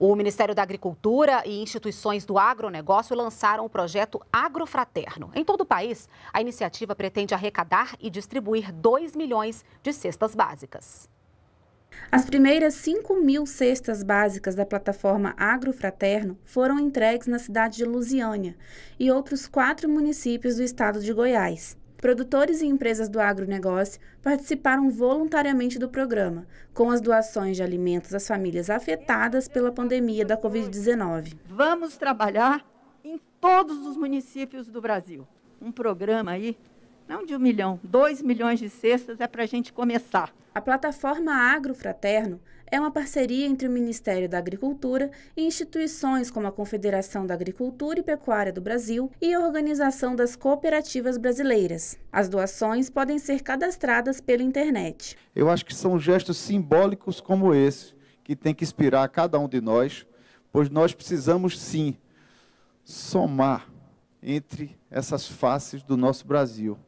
O Ministério da Agricultura e instituições do agronegócio lançaram o projeto Agrofraterno. Em todo o país, a iniciativa pretende arrecadar e distribuir 2 milhões de cestas básicas. As primeiras 5 mil cestas básicas da plataforma Agrofraterno foram entregues na cidade de Lusiânia e outros quatro municípios do estado de Goiás. Produtores e empresas do agronegócio participaram voluntariamente do programa, com as doações de alimentos às famílias afetadas pela pandemia da Covid-19. Vamos trabalhar em todos os municípios do Brasil. Um programa aí não de um milhão, dois milhões de cestas é para a gente começar. A plataforma Agrofraterno é uma parceria entre o Ministério da Agricultura e instituições como a Confederação da Agricultura e Pecuária do Brasil e a Organização das Cooperativas Brasileiras. As doações podem ser cadastradas pela internet. Eu acho que são gestos simbólicos como esse que tem que inspirar cada um de nós, pois nós precisamos sim somar entre essas faces do nosso Brasil.